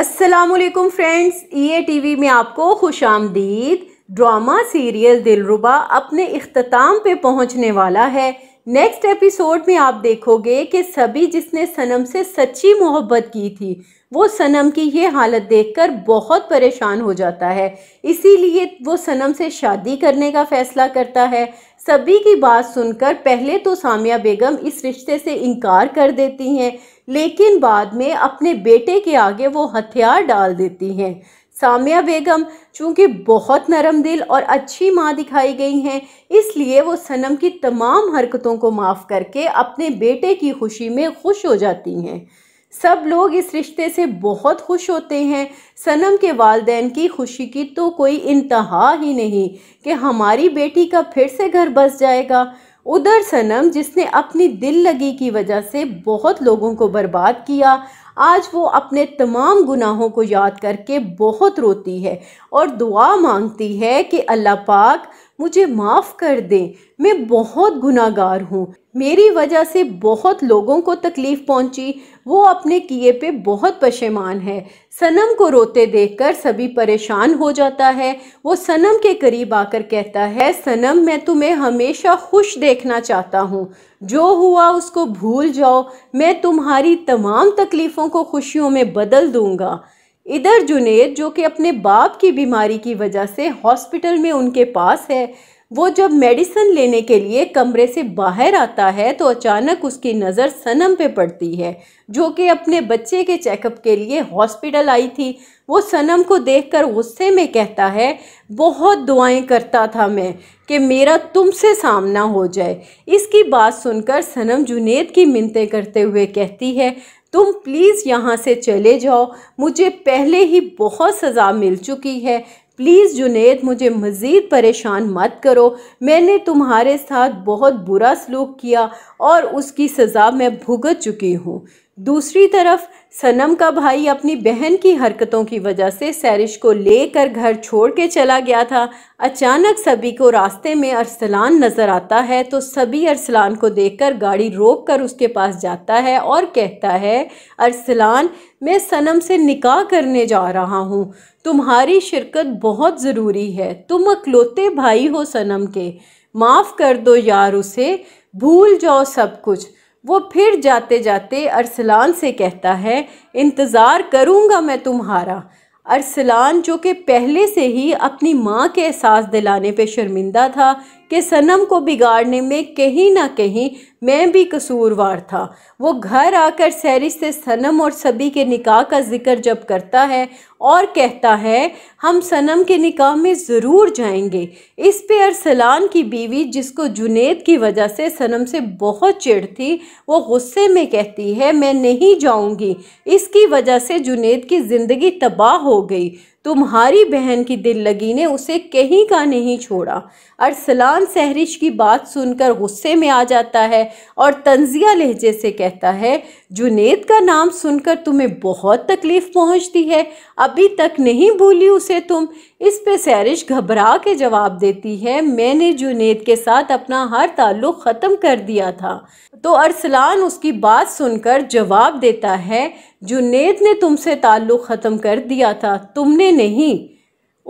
असलकुम फ्रेंड्स ई e TV में आपको खुश आमदीद ड्रामा सीरियल दिलरुबा अपने अख्ताम पे पहुंचने वाला है नेक्स्ट एपिसोड में आप देखोगे कि सभी जिसने सनम से सच्ची मोहब्बत की थी वो सनम की ये हालत देखकर बहुत परेशान हो जाता है इसीलिए वो सनम से शादी करने का फ़ैसला करता है सभी की बात सुनकर पहले तो सामिया बेगम इस रिश्ते से इनकार कर देती हैं लेकिन बाद में अपने बेटे के आगे वो हथियार डाल देती हैं सामिया बेगम चूँकि बहुत नरम दिल और अच्छी माँ दिखाई गई हैं इसलिए वो सनम की तमाम हरकतों को माफ़ करके अपने बेटे की खुशी में खुश हो जाती हैं सब लोग इस रिश्ते से बहुत खुश होते हैं सनम के वालदेन की खुशी की तो कोई इंतहा ही नहीं कि हमारी बेटी का फिर से घर बस जाएगा उधर सनम जिसने अपनी दिल लगी की वजह से बहुत लोगों को बर्बाद किया आज वो अपने तमाम गुनाहों को याद करके बहुत रोती है और दुआ मांगती है कि अल्लाह पाक मुझे माफ़ कर दें मैं बहुत गुनागार हूँ मेरी वजह से बहुत लोगों को तकलीफ़ पहुँची वो अपने किए पे बहुत पशेमान है सनम को रोते देखकर सभी परेशान हो जाता है वो सनम के करीब आकर कहता है सनम मैं तुम्हें हमेशा खुश देखना चाहता हूँ जो हुआ उसको भूल जाओ मैं तुम्हारी तमाम तकलीफ़ों को खुशियों में बदल दूँगा इधर जुनेद जो कि अपने बाप की बीमारी की वजह से हॉस्पिटल में उनके पास है वो जब मेडिसन लेने के लिए कमरे से बाहर आता है तो अचानक उसकी नज़र सनम पे पड़ती है जो कि अपने बच्चे के चेकअप के लिए हॉस्पिटल आई थी वो सनम को देखकर गुस्से में कहता है बहुत दुआएं करता था मैं कि मेरा तुमसे सामना हो जाए इसकी बात सुनकर सनम जुनेद की मिनतें करते हुए कहती है तुम प्लीज़ यहाँ से चले जाओ मुझे पहले ही बहुत सज़ा मिल चुकी है प्लीज़ जुनेद मुझे मज़ीद परेशान मत करो मैंने तुम्हारे साथ बहुत बुरा सलूक किया और उसकी सज़ा मैं भुगत चुकी हूँ दूसरी तरफ सनम का भाई अपनी बहन की हरकतों की वजह से सैरिश को लेकर घर छोड़ के चला गया था अचानक सभी को रास्ते में अरसलान नज़र आता है तो सभी अरसलान को देखकर गाड़ी रोक कर उसके पास जाता है और कहता है अरसलान मैं सनम से निकाह करने जा रहा हूँ तुम्हारी शिरकत बहुत ज़रूरी है तुम अकलौते भाई हो सनम के माफ़ कर दो यार उसे भूल जाओ सब कुछ वो फिर जाते जाते अरसलान से कहता है इंतज़ार करूँगा मैं तुम्हारा अरसलान जो कि पहले से ही अपनी माँ के एहसास दिलाने पे शर्मिंदा था कि सनम को बिगाड़ने में कहीं ना कहीं मैं भी कसूरवार था वो घर आकर सैरिश से सनम और सभी के निकाह का जिक्र जब करता है और कहता है हम सनम के निकाह में ज़रूर जाएंगे इस पे अरसलान की बीवी जिसको जुनेद की वजह से सनम से बहुत चिड़ थी वो गुस्से में कहती है मैं नहीं जाऊंगी इसकी वजह से जुनेद की ज़िंदगी तबाह हो हो गई तुम्हारी बहन की दिल लगी ने उसे कहीं का नहीं छोड़ा अरसलान सहरिश की बात सुनकर गुस्से में आ जाता है और तंजिया लहजे से कहता है जुनेद का नाम सुनकर तुम्हें बहुत तकलीफ़ पहुंचती है अभी तक नहीं भूली उसे तुम इस पे सहरिश घबरा के जवाब देती है मैंने जुनेद के साथ अपना हर ताल्लुक़ ख़त्म कर दिया था तो अरसलान उसकी बात सुनकर जवाब देता है जुनेद ने तुमसे ताल्लुक़ ख़त्म कर दिया था तुमने नहीं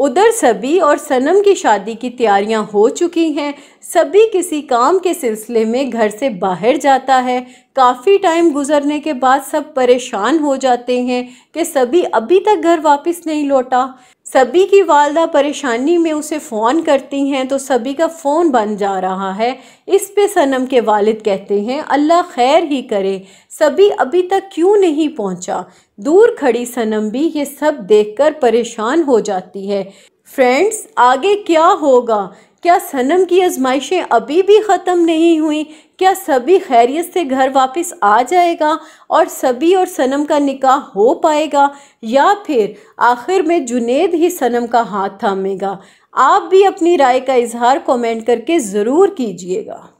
उधर सभी और सनम की शादी की तैयारियां हो चुकी हैं सभी किसी काम के सिलसिले में घर से बाहर जाता है काफ़ी टाइम गुजरने के बाद सब परेशान हो जाते हैं कि सभी अभी तक घर वापस नहीं लौटा सभी की वालदा परेशानी में उसे फ़ोन करती हैं तो सभी का फ़ोन बन जा रहा है इस पे सनम के वालिद कहते हैं अल्लाह खैर ही करे सभी अभी तक क्यों नहीं पहुंचा दूर खड़ी सनम भी ये सब देखकर परेशान हो जाती है फ्रेंड्स आगे क्या होगा क्या सनम की आजमाइशें अभी भी ख़त्म नहीं हुई क्या सभी खैरियत से घर वापस आ जाएगा और सभी और सनम का निकाह हो पाएगा या फिर आखिर में जुनेद ही सनम का हाथ थामेगा आप भी अपनी राय का इजहार कमेंट करके ज़रूर कीजिएगा